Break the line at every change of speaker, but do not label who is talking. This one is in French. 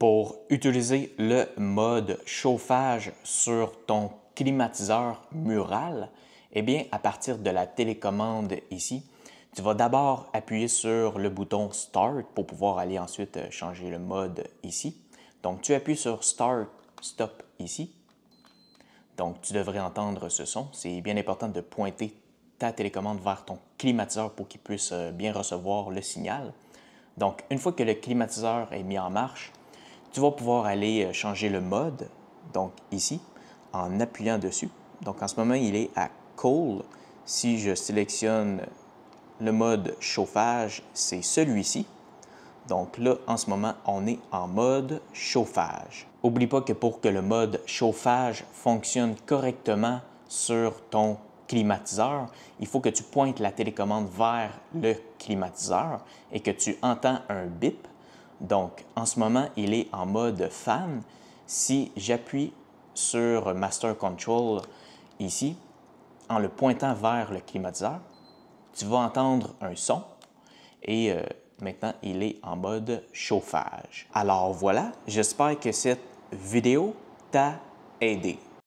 pour utiliser le mode chauffage sur ton climatiseur mural, eh bien, à partir de la télécommande ici, tu vas d'abord appuyer sur le bouton Start pour pouvoir aller ensuite euh, changer le mode ici. Donc, tu appuies sur Start, Stop ici. Donc, tu devrais entendre ce son. C'est bien important de pointer ta télécommande vers ton climatiseur pour qu'il puisse euh, bien recevoir le signal. Donc, une fois que le climatiseur est mis en marche, tu vas pouvoir aller euh, changer le mode, donc ici, en appuyant dessus. Donc en ce moment, il est à Cold. Si je sélectionne le mode chauffage, c'est celui-ci. Donc là, en ce moment, on est en mode chauffage. N'oublie pas que pour que le mode chauffage fonctionne correctement sur ton climatiseur, il faut que tu pointes la télécommande vers le climatiseur et que tu entends un bip donc, en ce moment, il est en mode fan. Si j'appuie sur Master Control ici, en le pointant vers le climatiseur, tu vas entendre un son et euh, maintenant il est en mode chauffage. Alors voilà, j'espère que cette vidéo t'a aidé.